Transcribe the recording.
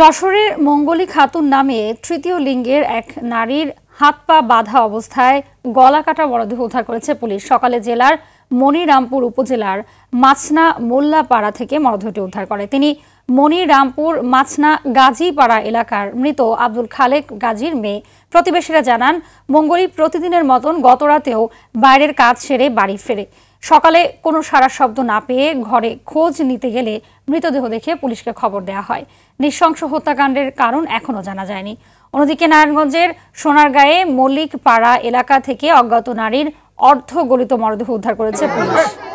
যশোরের মঙ্গলী খাতুন নামে তৃতীয় লিঙ্গের এক নারীর হাত পা বাঁধা অবস্থায় গলা কাটা মরদেহ উদ্ধার করেছে পুলিশ সকালে জেলার মনিরামপুর উপজেলার মাছনা মোল্লাপাড়া থেকে মরদেহটি উদ্ধার করে তিনি মনিরামপুর মাছনা গাজীপাড়া এলাকার মৃত আব্দুল খালেক গাজীর মেয়ে প্রতিবেশীরা জানান মঙ্গলি প্রতিদিনের মতন গতরাতেও বাইরের কাজ সেরে বাড়ি ফেরে সকালে কোনো সারা শব্দ না পেয়ে ঘরে খোঁজ নিতে গেলে মৃতদেহ দেখে পুলিশকে খবর দেয়া হয় নৃশংস হত্যাকাণ্ডের কারণ এখনও জানা যায়নি অন্যদিকে নারায়ণগঞ্জের সোনারগাঁয়ে মল্লিকপাড়া এলাকা থেকে অজ্ঞাত নারীর অর্ধগলিত মরদেহ উদ্ধার করেছে পুলিশ